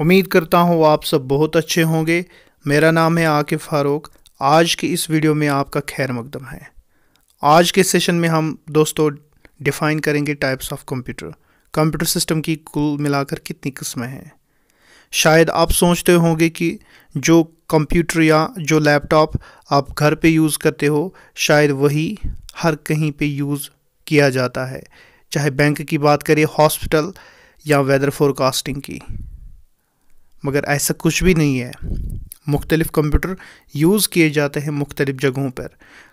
उम्मीद करता हूँ आप सब बहुत अच्छे होंगे मेरा नाम है आकिब फ़ारूक आज की इस वीडियो में आपका खैर मकदम है आज के सेशन में हम दोस्तों डिफ़ाइन करेंगे types of computer computer system की कुल मिलाकर कितनी किस्में हैं शायद आप सोचते होंगे कि जो कंप्यूटर या जो लैपटॉप आप घर पे यूज़ करते हो शायद वही हर कहीं पे यूज़ किया जाता है चाहे बैंक की बात करें हॉस्पिटल या वेदर फोरकास्टिंग की मगर ऐसा कुछ भी नहीं है मुख्तलिफ़ कंप्यूटर यूज़ किए जाते हैं मुख्तलिफ़ जगहों पर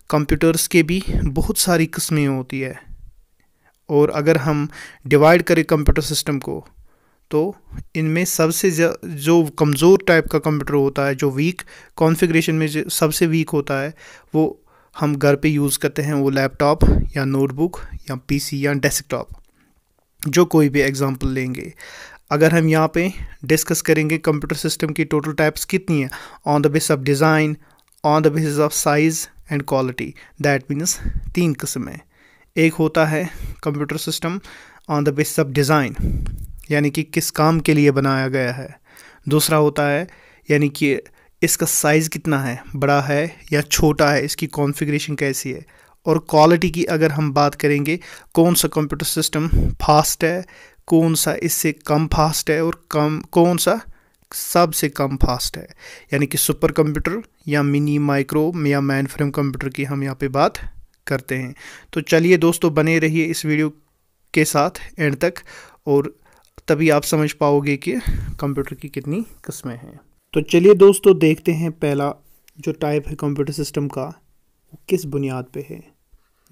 कंप्यूटर्स के भी बहुत सारी किस्में होती है और अगर हम डिवाइड करें कंप्यूटर सिस्टम को तो इनमें सबसे जो कमज़ोर टाइप का कंप्यूटर होता है जो वीक कॉन्फ़िगरेशन में जो सबसे वीक होता है वो हम घर पे यूज़ करते हैं वो लैपटॉप या नोटबुक या पीसी या डेस्कटॉप जो कोई भी एग्ज़ाम्पल लेंगे अगर हम यहाँ पे डिस्कस करेंगे कंप्यूटर सिस्टम की टोटल टाइप्स कितनी है on the base of design on the basis of size and quality that means तीन किस्म है एक होता है computer system on the basis of design यानी कि किस काम के लिए बनाया गया है दूसरा होता है यानी कि इसका साइज़ कितना है बड़ा है या छोटा है इसकी कॉन्फ़िगरेशन कैसी है और क्वालिटी की अगर हम बात करेंगे कौन सा कंप्यूटर सिस्टम फास्ट है कौन सा इससे कम फास्ट है और कम कौन सा सबसे कम फास्ट है यानी कि सुपर कंप्यूटर या मिनी माइक्रो या मैन फ्रेम कंप्यूटर की हम यहाँ पे बात करते हैं तो चलिए दोस्तों बने रहिए इस वीडियो के साथ एंड तक और तभी आप समझ पाओगे कि कंप्यूटर की कितनी किस्में हैं तो चलिए दोस्तों देखते हैं पहला जो टाइप है कंप्यूटर सिस्टम का वो किस बुनियाद पे है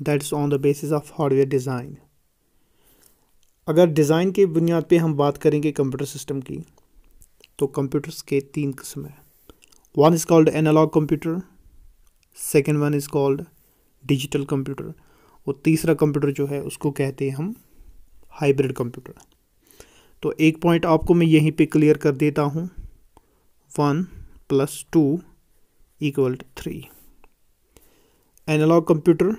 that is on the basis of hardware design अगर डिज़ाइन के बुनियाद पे हम बात करेंगे कंप्यूटर सिस्टम की तो कंप्यूटर्स के तीन किस्म हैं one is called analog computer second one is called digital computer और तीसरा कंप्यूटर जो है उसको कहते हैं हम हाइब्रिड कंप्यूटर तो एक पॉइंट आपको मैं यहीं पे क्लियर कर देता हूँ one plus two equal to three analog computer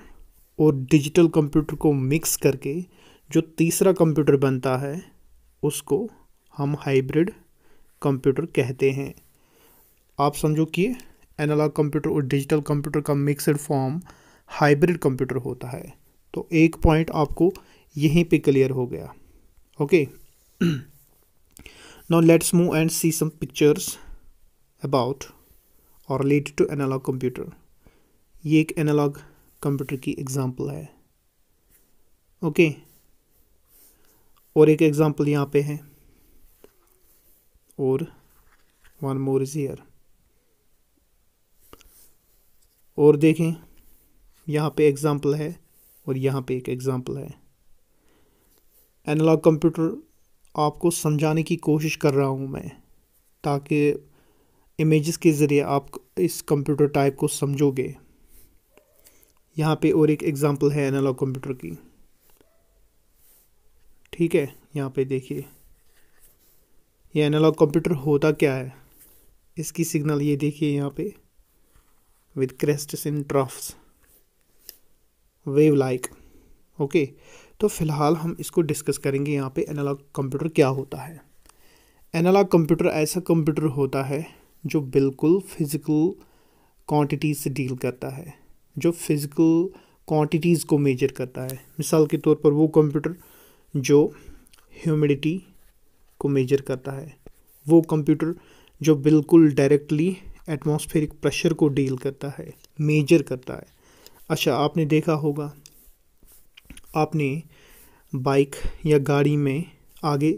और डिजिटल कंप्यूटर को मिक्स करके जो तीसरा कंप्यूटर बनता है उसको हम हाइब्रिड कंप्यूटर कहते हैं आप समझो कि एनालॉग कंप्यूटर और डिजिटल कंप्यूटर का मिक्सड फॉर्म हाइब्रिड कंप्यूटर होता है तो एक पॉइंट आपको यहीं पे क्लियर हो गया okay now let's move and see some pictures about और रिलेटेड टू एनालॉग कंप्यूटर ये एक एनालॉग कंप्यूटर की एग्जांपल है ओके okay. और एक एग्ज़ाम्पल यहाँ पे है और वन मोर इज़ ईयर और देखें यहाँ पे एग्ज़ाम्पल है और यहाँ पे एक एग्ज़ाम्पल है एनालॉग कंप्यूटर आपको समझाने की कोशिश कर रहा हूँ मैं ताकि इमेजेस के ज़रिए आप इस कंप्यूटर टाइप को समझोगे यहाँ पे और एक एग्ज़ाम्पल है एनालॉग कंप्यूटर की ठीक है यहाँ पे देखिए ये एनालॉग कंप्यूटर होता क्या है इसकी सिग्नल ये देखिए यहाँ पे with crest in troughs wave like okay तो फिलहाल हम इसको डिस्कस करेंगे यहाँ पे एनालॉग कंप्यूटर क्या होता है एनालॉग कंप्यूटर ऐसा कंप्यूटर होता है जो बिल्कुल फिज़िकल क्वांटिटीज से डील करता है जो फिज़िकल क्वांटिटीज़ को मेजर करता है मिसाल के तौर पर वो कंप्यूटर जो ह्यूमिडिटी को मेजर करता है वो कंप्यूटर जो बिल्कुल डायरेक्टली एटमॉस्फेरिक प्रेशर को डील करता है मेजर करता है अच्छा आपने देखा होगा आपने बाइक या गाड़ी में आगे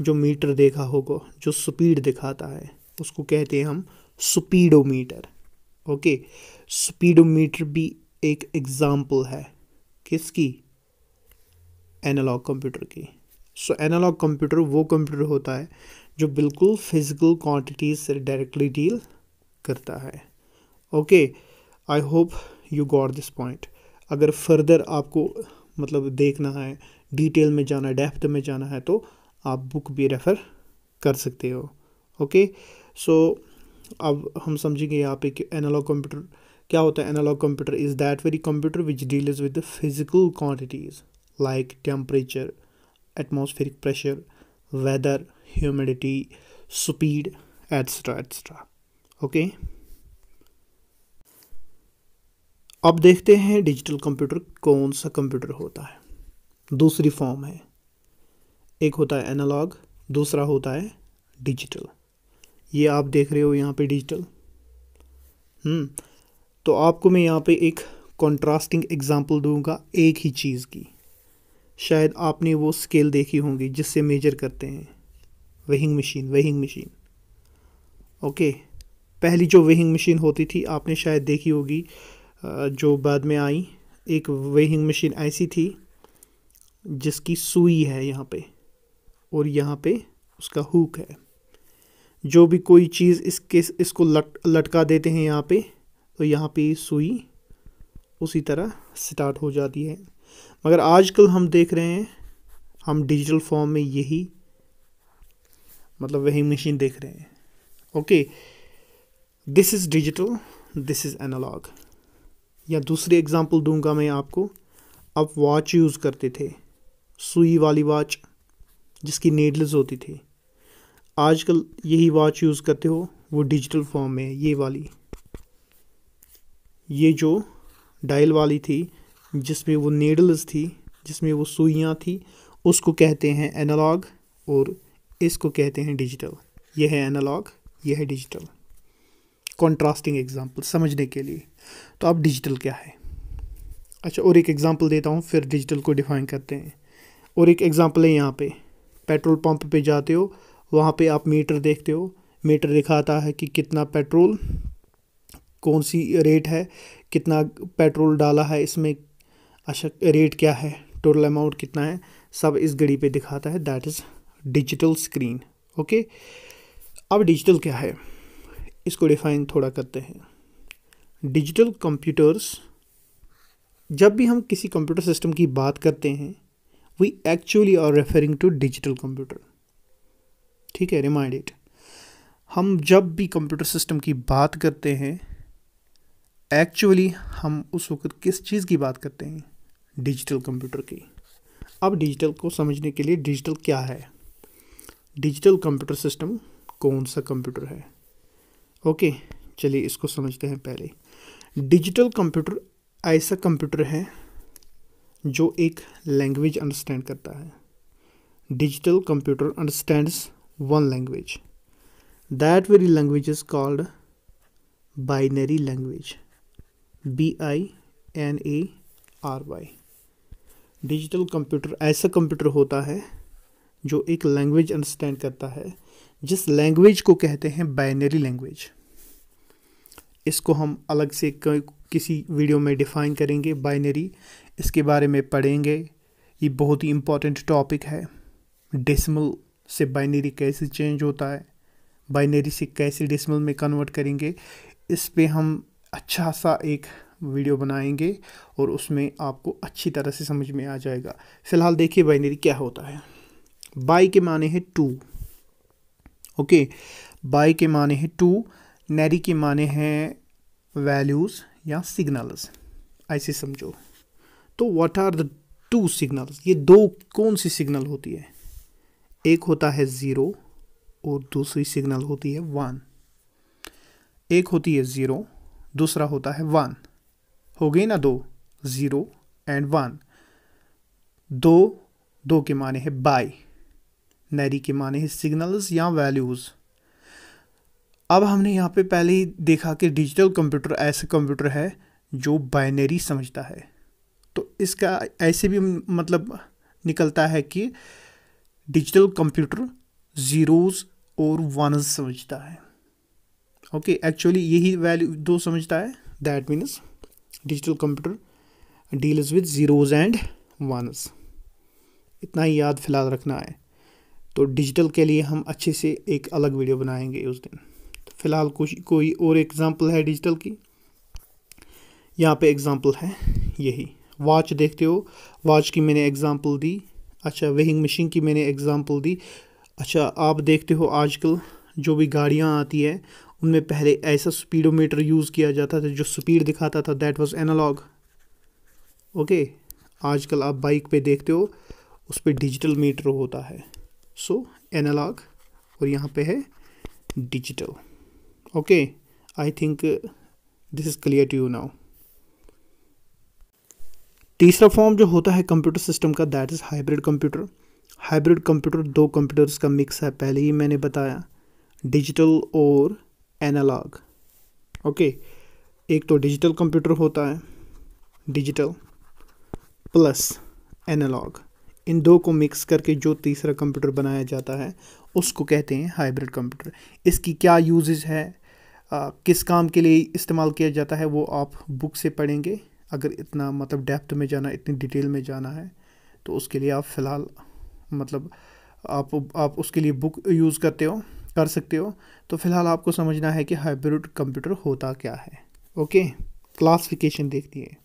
जो मीटर देखा होगा जो स्पीड दिखाता है उसको कहते हैं हम स्पीडोमीटर ओके स्पीडोमीटर भी एक एग्ज़ाम्पल है किसकी एनालॉग कंप्यूटर की सो एनालॉग कंप्यूटर वो कंप्यूटर होता है जो बिल्कुल फिजिकल क्वांटिटीज से डायरेक्टली डील करता है okay I hope you got this point अगर फर्दर आपको मतलब देखना है डिटेल में जाना है डेप्थ में जाना है तो आप बुक भी रेफ़र कर सकते हो ओके सो अब हम समझेंगे यहाँ पे कि एनालॉग कंप्यूटर क्या होता है analog computer is that very computer which deal with the physical quantities like temperature atmospheric pressure weather humidity speed etc etc okay अब देखते हैं डिजिटल कंप्यूटर कौन सा कंप्यूटर होता है दूसरी फॉर्म है एक होता है एनालॉग दूसरा होता है डिजिटल ये आप देख रहे हो यहाँ पे डिजिटल हम्म, तो आपको मैं यहाँ पे एक कॉन्ट्रास्टिंग एग्जांपल दूंगा एक ही चीज़ की शायद आपने वो स्केल देखी होंगी जिससे मेजर करते हैं weighing machine weighing machine okay पहली जो वेहिंग मशीन होती थी आपने शायद देखी होगी जो बाद में आई एक वेहिंग मशीन ऐसी थी जिसकी सुई है यहाँ पे और यहाँ पे उसका हुक है जो भी कोई चीज़ इसके इसको लट लटका देते हैं यहाँ पे तो यहाँ पे सुई उसी तरह स्टार्ट हो जाती है मगर आजकल हम देख रहे हैं हम डिजिटल फॉर्म में यही मतलब वही मशीन देख रहे हैं okay this is digital this is analog या दूसरी एग्जांपल दूंगा मैं आपको आप वॉच यूज़ करते थे सुई वाली वॉच जिसकी नीडल्स होती थी आजकल यही वॉच यूज़ करते हो वो डिजिटल फॉर्म में है ये वाली ये जो डायल वाली थी जिसमें वो नीडल्स थी जिसमें वो सुइयाँ थी उसको कहते हैं एनालॉग और इसको कहते हैं डिजिटल यह है एनालॉग यह है डिजिटल कॉन्ट्रास्टिंग एग्जाम्पल समझने के लिए तो अब डिजिटल क्या है अच्छा और एक एग्ज़ाम्पल देता हूँ फिर डिजिटल को डिफाइन करते हैं और एक एग्ज़ाम्पल है यहाँ पे पेट्रोल पंप पे जाते हो वहाँ पे आप मीटर देखते हो मीटर दिखाता है कि कितना पेट्रोल कौन सी रेट है कितना पेट्रोल डाला है इसमें अच्छा रेट क्या है टोटल अमाउंट कितना है सब इस घड़ी पे दिखाता है that is digital screen okay अब डिजिटल क्या है इसको डिफाइन थोड़ा करते हैं डिजिटल कंप्यूटर्स जब भी हम किसी कंप्यूटर सिस्टम की बात करते हैं we actually are referring to digital computer ठीक है रिमाइंड इट हम जब भी कंप्यूटर सिस्टम की बात करते हैं एक्चुअली हम उस वक्त किस चीज़ की बात करते हैं डिजिटल कंप्यूटर की अब डिजिटल को समझने के लिए डिजिटल क्या है डिजिटल कंप्यूटर सिस्टम कौन सा कंप्यूटर है ओके चलिए इसको समझते हैं पहले डिजिटल कंप्यूटर ऐसा कंप्यूटर है जो एक लैंग्वेज अंडरस्टैंड करता है digital computer understands one language that very language is called binary language B I N A R Y digital computer ऐसा कंप्यूटर होता है जो एक लैंग्वेज अंडरस्टैंड करता है जिस लैंग्वेज को कहते हैं बाइनरी लैंग्वेज इसको हम अलग से किसी वीडियो में डिफ़ाइन करेंगे बाइनरी इसके बारे में पढ़ेंगे ये बहुत ही इम्पोर्टेंट टॉपिक है डेसिमल से बाइनरी कैसे चेंज होता है बाइनरी से कैसे डेसिमल में कन्वर्ट करेंगे इस पर हम अच्छा सा एक वीडियो बनाएंगे और उसमें आपको अच्छी तरह से समझ में आ जाएगा फ़िलहाल देखिए बाइनरी क्या होता है बाई के माने हैं टू ओके बाई के माने हैं टू नैरी के माने हैं वैल्यूज़ या सिग्नल्स ऐसे समझो तो what are the two signals ये दो कौन सी सिग्नल होती है एक होता है ज़ीरो और दूसरी सिग्नल होती है वन एक होती है ज़ीरो दूसरा होता है वन हो गई ना दो ज़ीरो एंड वन दो दो के माने हैं बाई नैरी के माने हैं सिग्नल्स या वैल्यूज़ अब हमने यहाँ पे पहले ही देखा कि डिजिटल कंप्यूटर ऐसा कंप्यूटर है जो बाइनरी समझता है तो इसका ऐसे भी मतलब निकलता है कि डिजिटल कंप्यूटर ज़ीरोज़ और वनस समझता है ओके एक्चुअली यही वैल्यू दो समझता है that means digital computer deals with zeros and ones इतना ही याद फिलहाल रखना है तो डिजिटल के लिए हम अच्छे से एक अलग वीडियो बनाएंगे उस दिन तो फ़िलहाल कुछ कोई और एग्ज़ाम्पल है डिजिटल की यहाँ पे एग्ज़ाम्पल है यही वॉच देखते हो वॉच की मैंने एग्ज़ाम्पल दी अच्छा वेहिंग मशीन की मैंने एग्ज़ाम्पल दी अच्छा आप देखते हो आजकल जो भी गाड़ियाँ आती है उनमें पहले ऐसा स्पीडोमीटर यूज़ किया जाता था जो स्पीड दिखाता था दैट वाज एनालॉग ओके आजकल आप बाइक पे देखते हो उस पर डिजिटल मीटर होता है सो so, एनालॉग और यहाँ पे है digital okay I think this is clear to you now तीसरा फॉर्म जो होता है कंप्यूटर सिस्टम का that is hybrid computer hybrid computer दो कंप्यूटर्स का मिक्स है पहले ही मैंने बताया डिजिटल और एनालॉग ओके एक तो डिजिटल कंप्यूटर होता है डिजिटल प्लस एनालॉग इन दो को मिक्स करके जो तीसरा कंप्यूटर बनाया जाता है उसको कहते हैं हाइब्रिड कंप्यूटर इसकी क्या यूजेज है आ, किस काम के लिए इस्तेमाल किया जाता है वो आप बुक से पढ़ेंगे अगर इतना मतलब डेप्थ में जाना इतनी डिटेल में जाना है तो उसके लिए आप फ़िलहाल मतलब आप आप उसके लिए बुक यूज़ करते हो कर सकते हो तो फिलहाल आपको समझना है कि हाइब्रिड कंप्यूटर होता क्या है ओके क्लासिफिकेशन देखती है